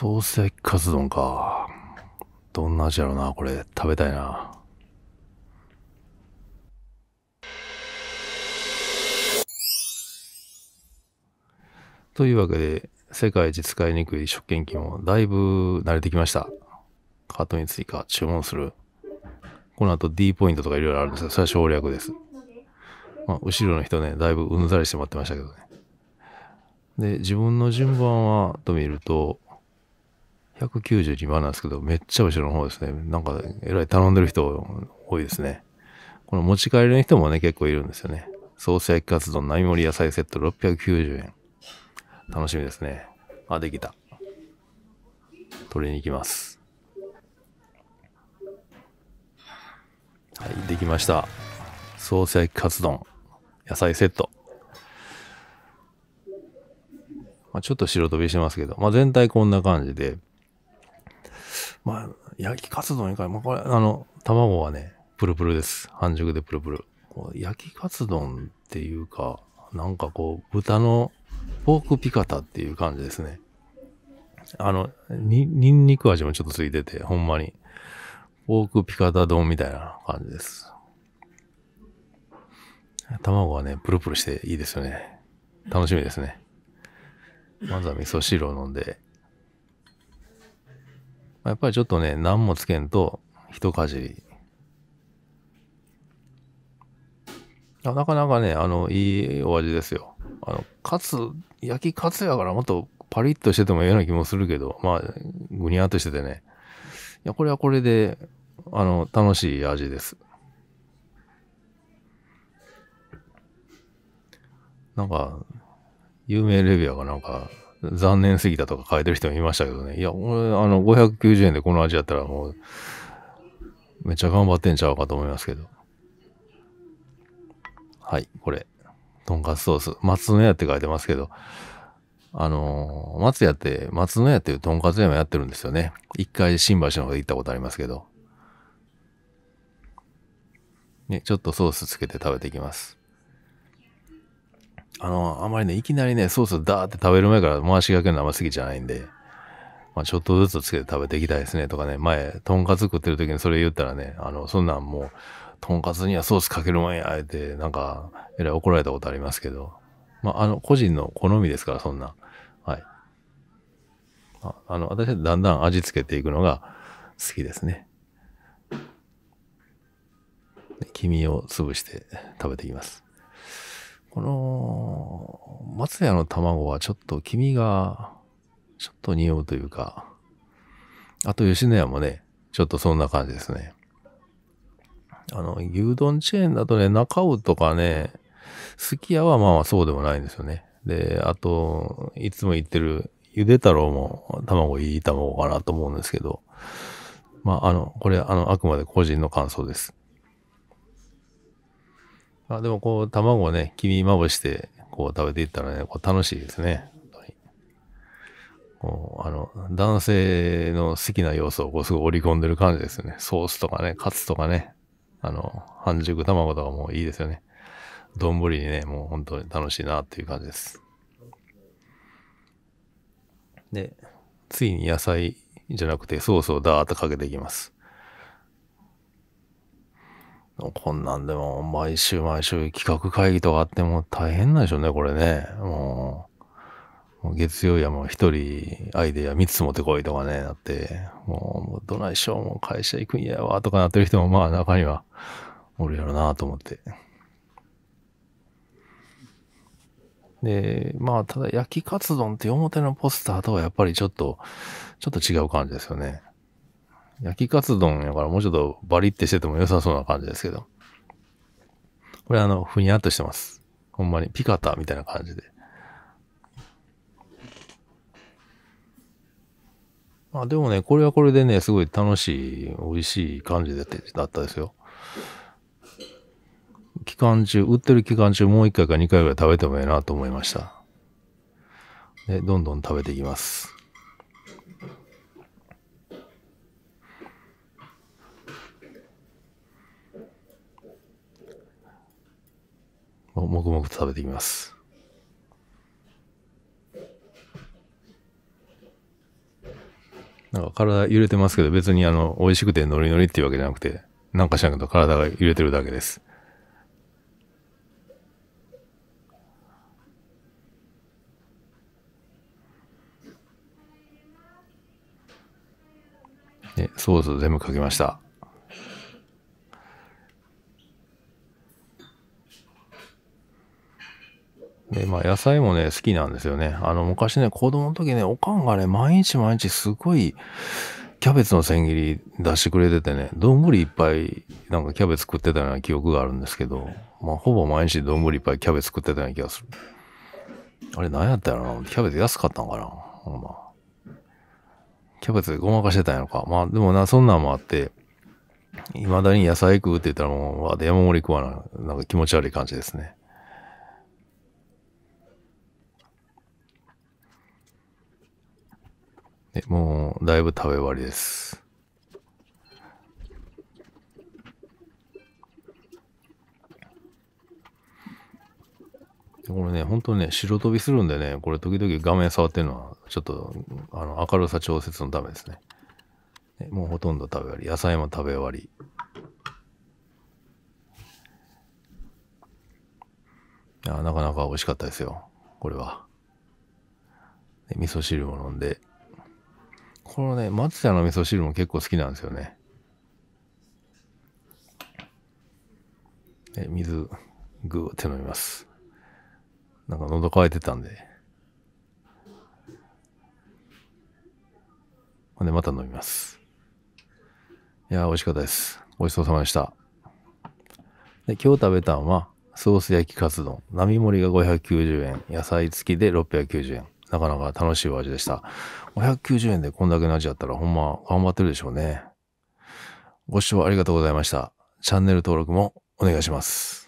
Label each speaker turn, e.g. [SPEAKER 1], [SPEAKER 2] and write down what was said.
[SPEAKER 1] ソース焼きカツ丼か。どんな味やろな、これ。食べたいな。というわけで、世界一使いにくい食券機もだいぶ慣れてきました。カートに追加、注文する。この後 D ポイントとかいろいろあるんですけど、それは省略です。まあ、後ろの人ね、だいぶうんざりして待ってましたけどね。で、自分の順番は、と見ると、192番なんですけど、めっちゃ後ろの方ですね。なんか、えらい頼んでる人多いですね。この持ち帰りの人もね、結構いるんですよね。ソース焼きカツ丼、並盛り野菜セット690円。楽しみですね。あ、できた。取りに行きます。はい、できました。ソース焼きカツ丼、野菜セット。まあ、ちょっと白飛びしてますけど、まあ、全体こんな感じで、まあ、焼きカツ丼以外、まあ、これ、あの、卵はね、プルプルです。半熟でプルプル。焼きカツ丼っていうか、なんかこう、豚のポークピカタっていう感じですね。あの、に、ニンニク味もちょっとついてて、ほんまに。ポークピカタ丼みたいな感じです。卵はね、プルプルしていいですよね。楽しみですね。まずは味噌汁を飲んで、やっぱりちょっとね、何もつけんと、とかじり。なかなかね、あの、いいお味ですよ。あの、カツ、焼きカツやからもっとパリッとしててもええような気もするけど、まあ、ぐにゃっとしててね。いや、これはこれで、あの、楽しい味です。なんか、有名レビューやかなんか、残念すぎたとか書いてる人もいましたけどね。いや、俺、あの、590円でこの味やったらもう、めっちゃ頑張ってんちゃうかと思いますけど。はい、これ。とんかつソース。松の屋って書いてますけど、あの松屋って、松の屋っていうとんかつ屋もやってるんですよね。一回新橋の方で行ったことありますけど。ね、ちょっとソースつけて食べていきます。あの、あまりね、いきなりね、ソースダーって食べる前から回しがけるのあんま好きじゃないんで、まあ、ちょっとずつつけて食べていきたいですねとかね、前、とんかつ食ってる時にそれ言ったらね、あの、そんなんもう、とんかつにはソースかけるもんや、あえて、なんか、えらい怒られたことありますけど、まあ、あの、個人の好みですから、そんな。はい。ああの、私はだんだん味付けていくのが好きですね。黄身を潰して食べていきます。この、松屋の卵はちょっと黄身が、ちょっと匂うというか、あと吉野家もね、ちょっとそんな感じですね。あの、牛丼チェーンだとね、中尾とかね、すき家はまあそうでもないんですよね。で、あと、いつも言ってる、ゆで太郎も卵いい卵かなと思うんですけど、まあ、あの、これ、あの、あくまで個人の感想です。あでもこう、卵をね、黄身まぶして、こう食べていったらね、こう楽しいですね。こう、あの、男性の好きな要素をこうすごい織り込んでる感じですよね。ソースとかね、カツとかね、あの、半熟卵とかもいいですよね。丼にね、もう本当に楽しいなっていう感じです。で、ついに野菜じゃなくてソースをダーッとかけていきます。こんなんでも、毎週毎週企画会議とかあっても大変なんでしょうね、これね。もう、もう月曜日はもう一人アイデア3つ持ってこいとかね、なって、もう、もうどないしょ、もう会社行くんやわ、とかなってる人もまあ中にはおるやろなと思って。で、まあ、ただ焼きカツ丼って表のポスターとはやっぱりちょっと、ちょっと違う感じですよね。焼きカツ丼やからもうちょっとバリってしてても良さそうな感じですけど。これあの、ふにゃっとしてます。ほんまにピカタみたいな感じで。まあでもね、これはこれでね、すごい楽しい、美味しい感じだったですよ。期間中、売ってる期間中、もう一回か二回ぐらい食べてもええなと思いました。で、どんどん食べていきます。食べてみます。なんか体揺れてますけど、別にあの、美味しくてノリノリっていうわけじゃなくて、なんかしなけど体が揺れてるだけです。ソース全部かけました。で、まあ野菜もね、好きなんですよね。あの、昔ね、子供の時ね、おかんがね、毎日毎日すごい、キャベツの千切り出してくれててね、丼いっぱいなんかキャベツ食ってたような記憶があるんですけど、まあほぼ毎日丼いっぱいキャベツ食ってたような気がする。あれ何やったやろなキャベツ安かったんかなほんま。キャベツごまかしてたんやろか。まあでもな、そんなんもあって、未だに野菜食うって言ったらもう、わ、山盛り食わな、なんか気持ち悪い感じですね。でもう、だいぶ食べ終わりです。これね、本当ね、白飛びするんでね、これ時々画面触ってるのは、ちょっと、あの、明るさ調節のためですね。もうほとんど食べ終わり。野菜も食べ終わり。あなかなか美味しかったですよ。これは。味噌汁も飲んで。このね、松屋の味噌汁も結構好きなんですよね。え、水、ぐーって飲みます。なんか喉乾いてたんで。ほんで、また飲みます。いやー、美味しかったです。ごちそうさまでした。で、今日食べたんは、ソース焼きカツ丼、並盛りが590円、野菜付きで690円。なかなか楽しいお味でした。590円でこんだけの味だったらほんま頑張ってるでしょうね。ご視聴ありがとうございました。チャンネル登録もお願いします。